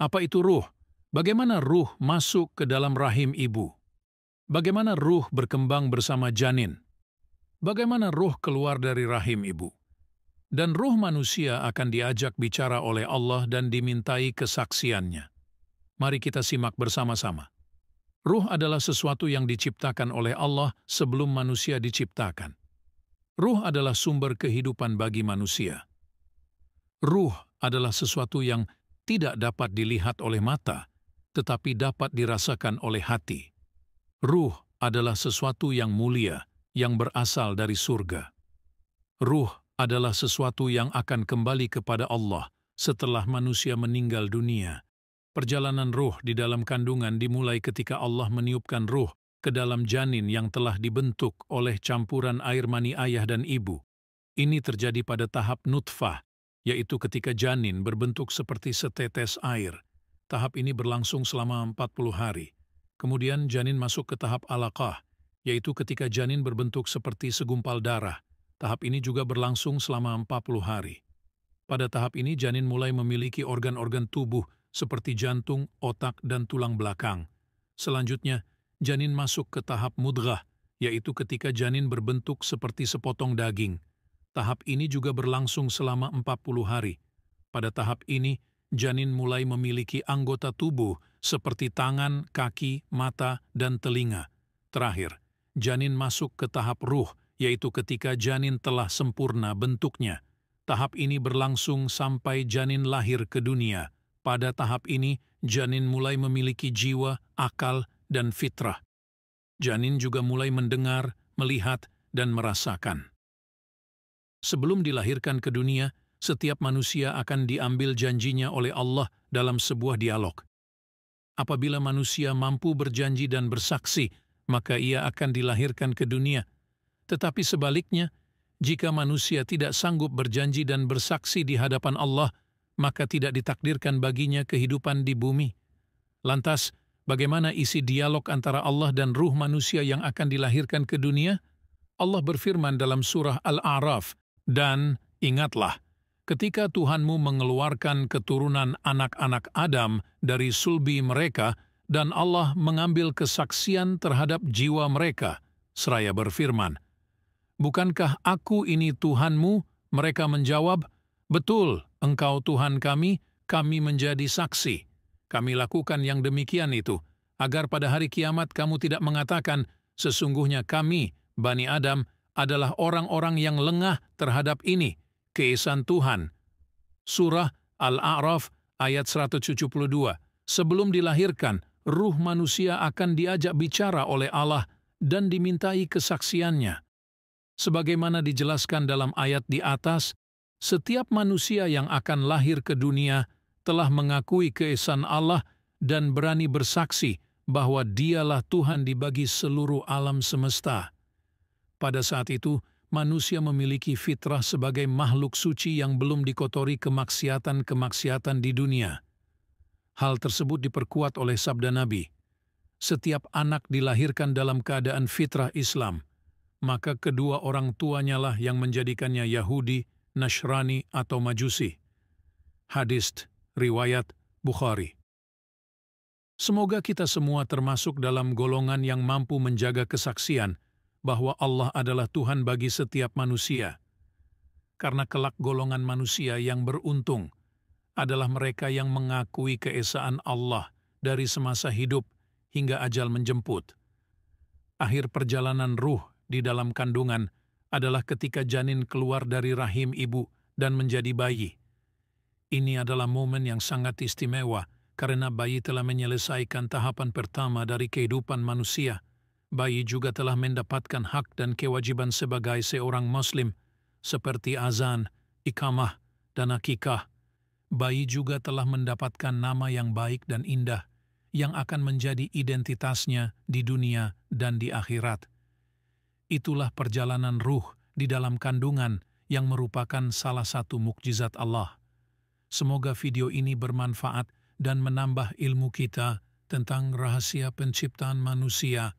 Apa itu ruh? Bagaimana ruh masuk ke dalam rahim ibu? Bagaimana ruh berkembang bersama janin? Bagaimana ruh keluar dari rahim ibu? Dan ruh manusia akan diajak bicara oleh Allah dan dimintai kesaksiannya. Mari kita simak bersama-sama. Ruh adalah sesuatu yang diciptakan oleh Allah sebelum manusia diciptakan. Ruh adalah sumber kehidupan bagi manusia. Ruh adalah sesuatu yang tidak dapat dilihat oleh mata, tetapi dapat dirasakan oleh hati. Ruh adalah sesuatu yang mulia, yang berasal dari surga. Ruh adalah sesuatu yang akan kembali kepada Allah setelah manusia meninggal dunia. Perjalanan ruh di dalam kandungan dimulai ketika Allah meniupkan ruh ke dalam janin yang telah dibentuk oleh campuran air mani ayah dan ibu. Ini terjadi pada tahap nutfah, yaitu ketika janin berbentuk seperti setetes air. Tahap ini berlangsung selama 40 hari. Kemudian janin masuk ke tahap alaqah, yaitu ketika janin berbentuk seperti segumpal darah. Tahap ini juga berlangsung selama 40 hari. Pada tahap ini janin mulai memiliki organ-organ tubuh seperti jantung, otak, dan tulang belakang. Selanjutnya, janin masuk ke tahap mudghah, yaitu ketika janin berbentuk seperti sepotong daging. Tahap ini juga berlangsung selama 40 hari. Pada tahap ini, janin mulai memiliki anggota tubuh seperti tangan, kaki, mata, dan telinga. Terakhir, janin masuk ke tahap ruh, yaitu ketika janin telah sempurna bentuknya. Tahap ini berlangsung sampai janin lahir ke dunia. Pada tahap ini, janin mulai memiliki jiwa, akal, dan fitrah. Janin juga mulai mendengar, melihat, dan merasakan. Sebelum dilahirkan ke dunia, setiap manusia akan diambil janjinya oleh Allah dalam sebuah dialog. Apabila manusia mampu berjanji dan bersaksi, maka ia akan dilahirkan ke dunia. Tetapi sebaliknya, jika manusia tidak sanggup berjanji dan bersaksi di hadapan Allah, maka tidak ditakdirkan baginya kehidupan di bumi. Lantas, bagaimana isi dialog antara Allah dan ruh manusia yang akan dilahirkan ke dunia? Allah berfirman dalam surah Al-A'raf dan ingatlah, ketika Tuhanmu mengeluarkan keturunan anak-anak Adam dari sulbi mereka, dan Allah mengambil kesaksian terhadap jiwa mereka, seraya berfirman, Bukankah aku ini Tuhanmu? Mereka menjawab, Betul, engkau Tuhan kami, kami menjadi saksi. Kami lakukan yang demikian itu, agar pada hari kiamat kamu tidak mengatakan, Sesungguhnya kami, Bani Adam, adalah orang-orang yang lengah terhadap ini, keesan Tuhan. Surah Al-A'raf ayat 172. Sebelum dilahirkan, ruh manusia akan diajak bicara oleh Allah dan dimintai kesaksiannya. Sebagaimana dijelaskan dalam ayat di atas, setiap manusia yang akan lahir ke dunia telah mengakui keesan Allah dan berani bersaksi bahwa dialah Tuhan di bagi seluruh alam semesta. Pada saat itu, manusia memiliki fitrah sebagai makhluk suci yang belum dikotori kemaksiatan-kemaksiatan di dunia. Hal tersebut diperkuat oleh sabda Nabi. Setiap anak dilahirkan dalam keadaan fitrah Islam, maka kedua orang tuanya lah yang menjadikannya Yahudi, Nasrani, atau Majusi. Hadis, Riwayat, Bukhari. Semoga kita semua termasuk dalam golongan yang mampu menjaga kesaksian, bahwa Allah adalah Tuhan bagi setiap manusia. Karena kelak golongan manusia yang beruntung adalah mereka yang mengakui keesaan Allah dari semasa hidup hingga ajal menjemput. Akhir perjalanan ruh di dalam kandungan adalah ketika janin keluar dari rahim ibu dan menjadi bayi. Ini adalah momen yang sangat istimewa karena bayi telah menyelesaikan tahapan pertama dari kehidupan manusia – bayi juga telah mendapatkan hak dan kewajiban sebagai seorang muslim, seperti azan, ikamah, dan akikah. Bayi juga telah mendapatkan nama yang baik dan indah, yang akan menjadi identitasnya di dunia dan di akhirat. Itulah perjalanan ruh di dalam kandungan yang merupakan salah satu mukjizat Allah. Semoga video ini bermanfaat dan menambah ilmu kita tentang rahasia penciptaan manusia